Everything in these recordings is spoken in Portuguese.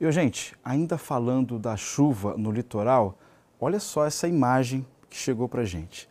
E, gente, ainda falando da chuva no litoral, olha só essa imagem que chegou para gente.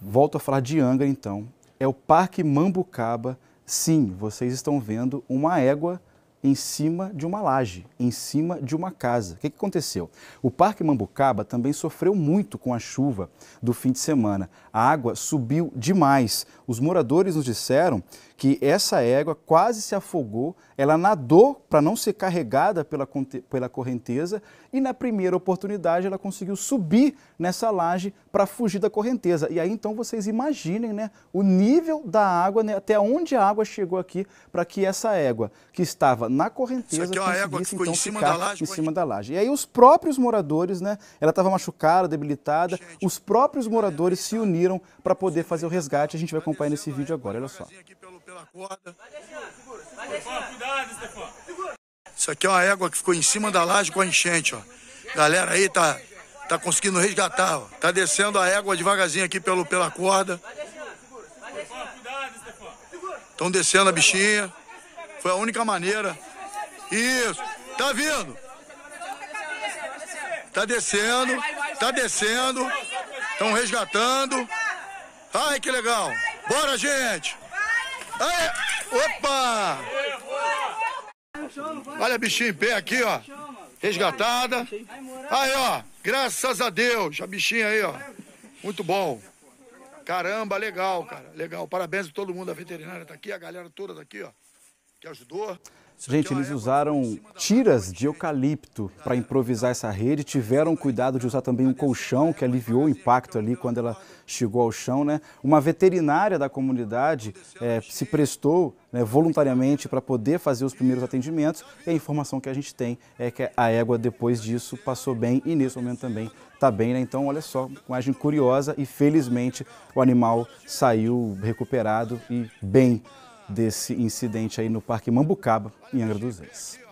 Volto a falar de Angra, então. É o Parque Mambucaba. Sim, vocês estão vendo uma égua em cima de uma laje, em cima de uma casa. O que, que aconteceu? O Parque Mambucaba também sofreu muito com a chuva do fim de semana. A água subiu demais. Os moradores nos disseram que essa égua quase se afogou, ela nadou para não ser carregada pela, pela correnteza e na primeira oportunidade ela conseguiu subir nessa laje para fugir da correnteza. E aí então vocês imaginem né, o nível da água, né, até onde a água chegou aqui para que essa égua que estava na correnteza. Isso aqui é uma égua que ficou então, em cima da laje? Em cima da laje. E aí os próprios moradores, né? Ela estava machucada, debilitada. Gente, os próprios moradores se uniram para poder fazer o resgate. A gente vai acompanhar nesse vídeo agora, olha só. Isso aqui é uma égua que ficou em cima da laje com a enchente, ó. Galera aí tá, tá conseguindo resgatar, ó. Tá descendo a égua devagarzinho aqui pelo, pela corda. Estão descendo a bichinha. Foi a única maneira. Isso. Tá vindo. Tá descendo. Tá descendo. Estão resgatando. Ai, que legal. Bora, gente. Aê. Opa! Olha a bichinha em pé aqui, ó. Resgatada. Aí, ó. Graças a Deus. A bichinha aí, ó. Muito bom. Caramba, legal, cara. Legal. Parabéns a todo mundo. A veterinária tá aqui, a galera toda tá aqui, ó que ajudou. Gente, eles usaram tiras de eucalipto para improvisar essa rede, tiveram cuidado de usar também um colchão que aliviou o impacto ali quando ela chegou ao chão. Né? Uma veterinária da comunidade é, se prestou né, voluntariamente para poder fazer os primeiros atendimentos e a informação que a gente tem é que a égua depois disso passou bem e nesse momento também está bem. Né? Então, olha só, imagem curiosa e felizmente o animal saiu recuperado e bem desse incidente aí no Parque Mambucaba, em Angra dos Reis.